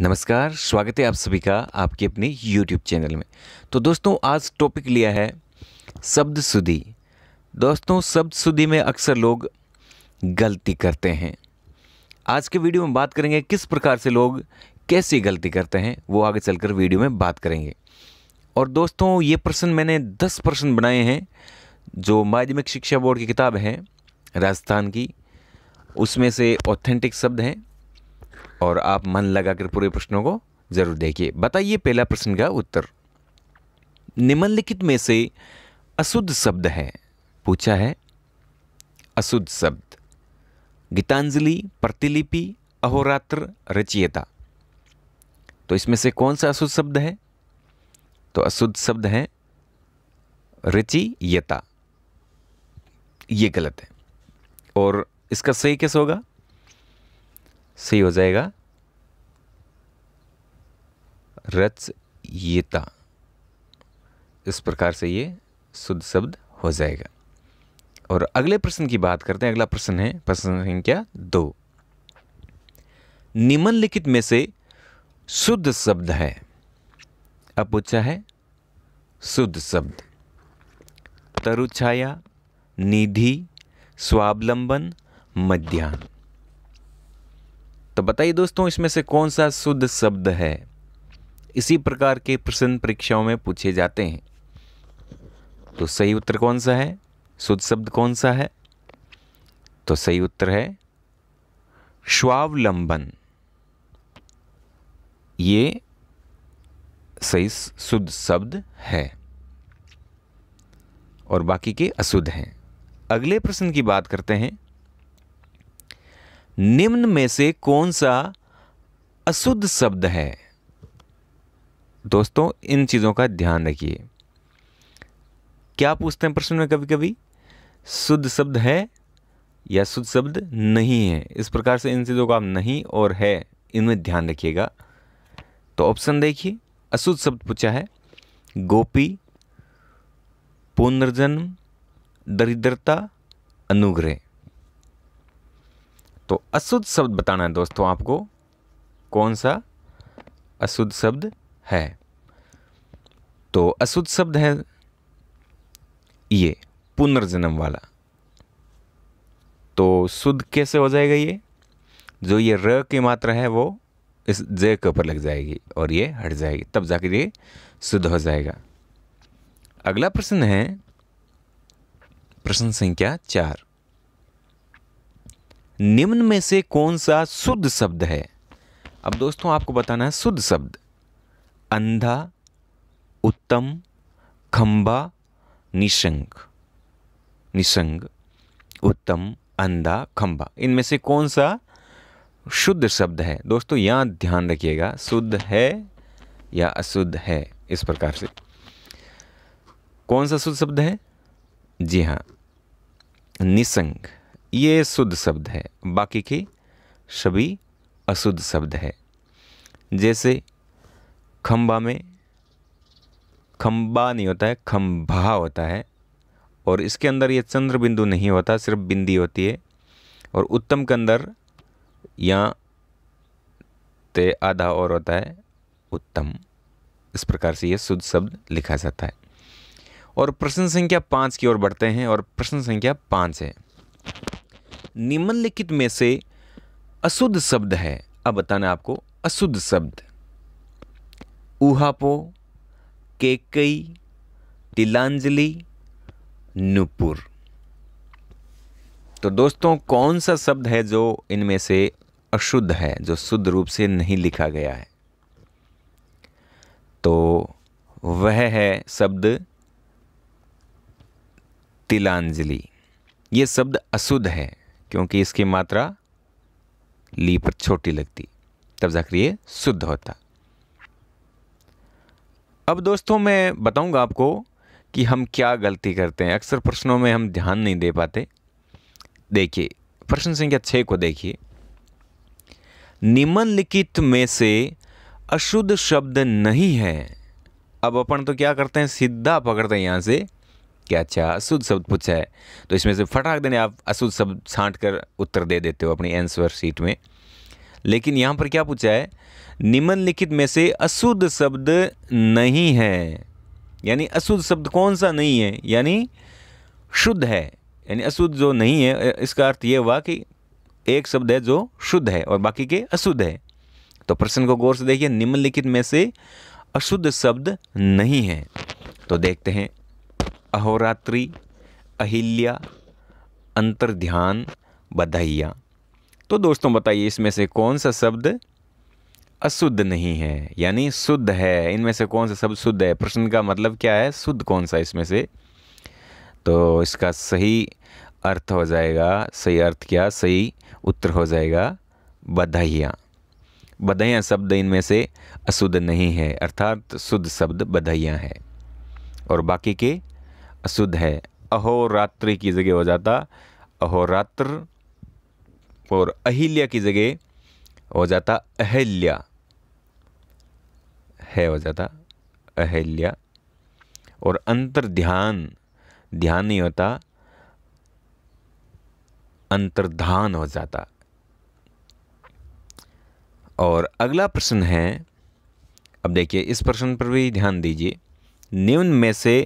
नमस्कार स्वागत है आप सभी का आपके अपने YouTube चैनल में तो दोस्तों आज टॉपिक लिया है शब्द सुधी दोस्तों शब्द सुधी में अक्सर लोग गलती करते हैं आज के वीडियो में बात करेंगे किस प्रकार से लोग कैसी गलती करते हैं वो आगे चलकर वीडियो में बात करेंगे और दोस्तों ये प्रश्न मैंने दस प्रश्न बनाए हैं जो माध्यमिक शिक्षा बोर्ड की किताब है राजस्थान की उसमें से ऑथेंटिक शब्द हैं और आप मन लगाकर पूरे प्रश्नों को ज़रूर देखिए बताइए पहला प्रश्न का उत्तर निम्नलिखित में से अशुद्ध शब्द है पूछा है अशुद्ध शब्द गीतांजलि प्रतिलिपि अहोरात्र रचियता तो इसमें से कौन सा अशुद्ध शब्द है तो अशुद्ध शब्द है रचियता ये गलत है और इसका सही कैसे होगा सी हो जाएगा रच येता इस प्रकार से ये शुद्ध शब्द हो जाएगा और अगले प्रश्न की बात करते हैं अगला प्रश्न है प्रश्न संख्या दो निम्नलिखित में से शुद्ध शब्द है अब पूछा है शुद्ध शब्द तरुछाया निधि स्वावलंबन मध्यान्ह तो बताइए दोस्तों इसमें से कौन सा शुद्ध शब्द है इसी प्रकार के प्रश्न परीक्षाओं में पूछे जाते हैं तो सही उत्तर कौन सा है शुद्ध शब्द कौन सा है तो सही उत्तर है स्वावलंबन ये सही शुद्ध शब्द है और बाकी के अशुद्ध हैं अगले प्रश्न की बात करते हैं निम्न में से कौन सा अशुद्ध शब्द है दोस्तों इन चीज़ों का ध्यान रखिए क्या पूछते हैं प्रश्न में कभी कभी शुद्ध शब्द है या शुद्ध शब्द नहीं है इस प्रकार से इन चीज़ों का आप नहीं और है इनमें ध्यान रखिएगा तो ऑप्शन देखिए अशुद्ध शब्द पूछा है गोपी पुनर्जन्म दरिद्रता अनुग्रह तो अशुद्ध शब्द बताना है दोस्तों आपको कौन सा अशुद्ध शब्द है तो अशुद्ध शब्द है ये पुनर्जन्म वाला तो शुद्ध कैसे हो जाएगा ये जो ये र की मात्रा है वो इस जय के ऊपर लग जाएगी और ये हट जाएगी तब जाकर ये शुद्ध हो जाएगा अगला प्रश्न है प्रश्न संख्या चार निम्न में से कौन सा शुद्ध शब्द है अब दोस्तों आपको बताना है शुद्ध शब्द अंधा उत्तम खंबा निशंक निशंग उत्तम अंधा खंबा इनमें से कौन सा शुद्ध शब्द है दोस्तों यहाँ ध्यान रखिएगा शुद्ध है या अशुद्ध है इस प्रकार से कौन सा शुद्ध शब्द है जी हाँ निसंग ये शुद्ध शब्द है बाकी के सभी अशुद्ध शब्द है जैसे खम्बा में खम्बा नहीं होता है खम्भा होता है और इसके अंदर ये चंद्र बिंदु नहीं होता सिर्फ बिंदी होती है और उत्तम के अंदर यहाँ ते आधा और होता है उत्तम इस प्रकार से ये शुद्ध शब्द लिखा जाता है और प्रश्न संख्या पाँच की ओर बढ़ते हैं और प्रश्न संख्या पाँच है निम्नलिखित में से अशुद्ध शब्द है अब बताना आपको अशुद्ध शब्द उहापो केकई तिलांजलि नुपुर तो दोस्तों कौन सा शब्द है जो इनमें से अशुद्ध है जो शुद्ध रूप से नहीं लिखा गया है तो वह है शब्द तिलांजलि यह शब्द अशुद्ध है क्योंकि इसकी मात्रा ली पर छोटी लगती तब जाकर ये शुद्ध होता अब दोस्तों मैं बताऊंगा आपको कि हम क्या गलती करते हैं अक्सर प्रश्नों में हम ध्यान नहीं दे पाते देखिए प्रश्न संख्या छः को देखिए निम्नलिखित में से अशुद्ध शब्द नहीं है अब अपन तो क्या करते हैं सीधा पकड़ते हैं यहाँ से कि अच्छा अशुद्ध शब्द पूछा है तो इसमें से फटाक देने आप अशुद्ध शब्द छाँट कर उत्तर दे देते हो अपनी एंसर शीट में लेकिन यहाँ पर क्या पूछा है निम्नलिखित में से अशुद्ध शब्द नहीं है यानी अशुद्ध शब्द कौन सा नहीं है यानी शुद्ध है यानी अशुद्ध जो नहीं है इसका अर्थ ये हुआ कि एक शब्द है जो शुद्ध है और बाकी के अशुद्ध है तो प्रश्न को गौर से देखिए निम्नलिखित में से अशुद्ध शब्द नहीं है तो देखते हैं अहोरात्रि अहिल्या अंतर्ध्यान बधैया तो दोस्तों बताइए इसमें से कौन सा शब्द अशुद्ध नहीं है यानी शुद्ध है इनमें से कौन सा शब्द शुद्ध है प्रश्न का मतलब क्या है शुद्ध कौन सा इसमें से तो इसका सही अर्थ हो जाएगा सही अर्थ क्या सही उत्तर हो जाएगा बधैया बधैया शब्द इनमें से अशुद्ध नहीं है अर्थात शुद्ध शब्द बधैया है और बाकी के अशुद्ध है अहोरात्रि की जगह हो जाता अहोरात्र और अहिल्या की जगह हो जाता अहिल्या है हो जाता अहिल्या और अंतर ध्यान ध्यान नहीं होता अंतर्धान हो जाता और अगला प्रश्न है अब देखिए इस प्रश्न पर भी ध्यान दीजिए निम्न में से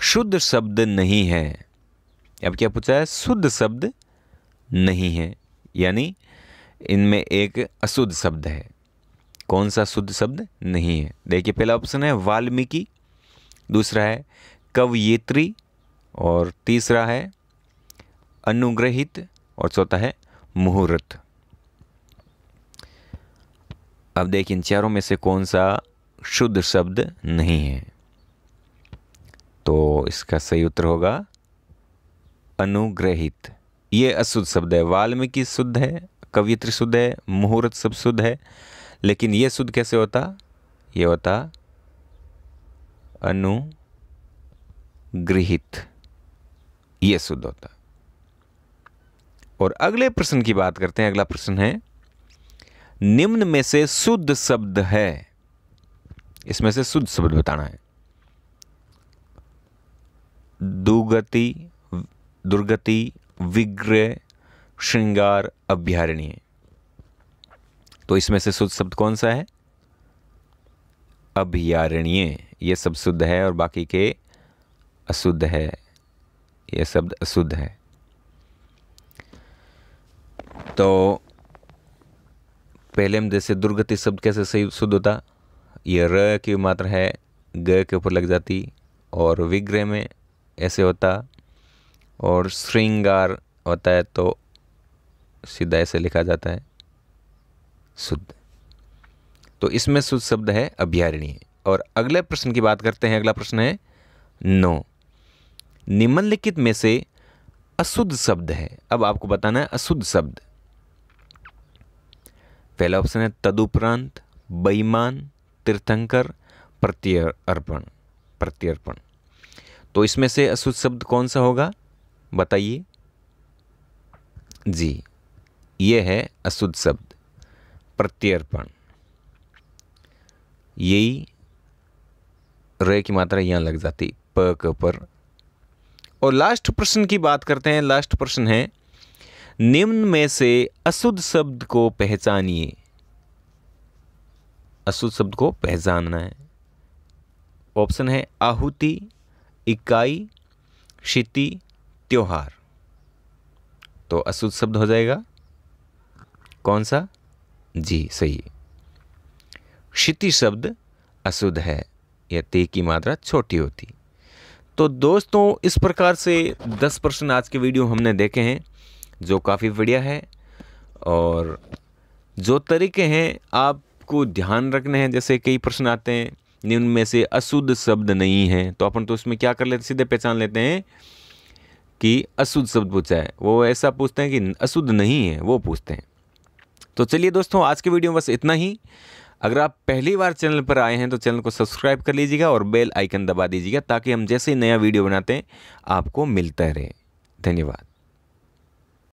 शुद्ध शब्द नहीं है अब क्या पूछा है शुद्ध शब्द नहीं है यानी इनमें एक अशुद्ध शब्द है कौन सा शुद्ध शब्द नहीं है देखिए पहला ऑप्शन है वाल्मीकि दूसरा है कवयित्री और तीसरा है अनुग्रहित और चौथा है मुहूर्त अब देखिए इन चारों में से कौन सा शुद्ध शब्द नहीं है तो इसका सही उत्तर होगा अनुग्रहित ये अशुद्ध शब्द है वाल्मीकि शुद्ध है कवित्र शुद्ध है मुहूर्त सब शुद्ध है लेकिन ये शुद्ध कैसे होता ये होता अनुगृहित ये शुद्ध होता और अगले प्रश्न की बात करते हैं अगला प्रश्न है निम्न में से शुद्ध शब्द है इसमें से शुद्ध शब्द बताना है दुगति दुर्गति विग्रह श्रृंगार अभ्यारण्य तो इसमें से शुद्ध शब्द कौन सा है अभ्यारण्य ये सब शुद्ध है और बाकी के अशुद्ध है यह शब्द अशुद्ध है तो पहले हम जैसे दुर्गति शब्द कैसे सही शुद्ध होता यह र की मात्रा है ग के ऊपर लग जाती और विग्रह में ऐसे होता और श्रृंगार होता है तो सीधा ऐसे लिखा जाता है शुद्ध तो इसमें शुद्ध शब्द है अभ्यारण्य और अगले प्रश्न की बात करते हैं अगला प्रश्न है नो निम्नलिखित में से अशुद्ध शब्द है अब आपको बताना है अशुद्ध शब्द पहला ऑप्शन है तदुपरांत बईमान तीर्थंकर प्रत्यर्पण प्रत्यर्पण तो इसमें से अशुद्ध शब्द कौन सा होगा बताइए जी ये है अशुद्ध शब्द प्रत्यर्पण यही रे की मात्रा यहाँ लग जाती प क पर और लास्ट प्रश्न की बात करते हैं लास्ट प्रश्न है निम्न में से अशुद्ध शब्द को पहचानिए अशुद्ध शब्द को पहचानना है ऑप्शन है आहुति इकाई क्षिति त्योहार तो अशुद्ध शब्द हो जाएगा कौन सा जी सही क्षिति शब्द अशुद्ध है या ते की मात्रा छोटी होती तो दोस्तों इस प्रकार से दस प्रश्न आज के वीडियो हमने देखे हैं जो काफ़ी बढ़िया है और जो तरीके हैं आपको ध्यान रखने हैं जैसे कई प्रश्न आते हैं निम्न में से अशुद्ध शब्द नहीं है तो अपन तो उसमें क्या कर लेते सीधे पहचान लेते हैं कि अशुद्ध शब्द पूछा है वो ऐसा पूछते हैं कि अशुद्ध नहीं है वो पूछते हैं तो चलिए दोस्तों आज के वीडियो में बस इतना ही अगर आप पहली बार चैनल पर आए हैं तो चैनल को सब्सक्राइब कर लीजिएगा और बेल आइकन दबा दीजिएगा ताकि हम जैसे ही नया वीडियो बनाते हैं आपको मिलता रहे धन्यवाद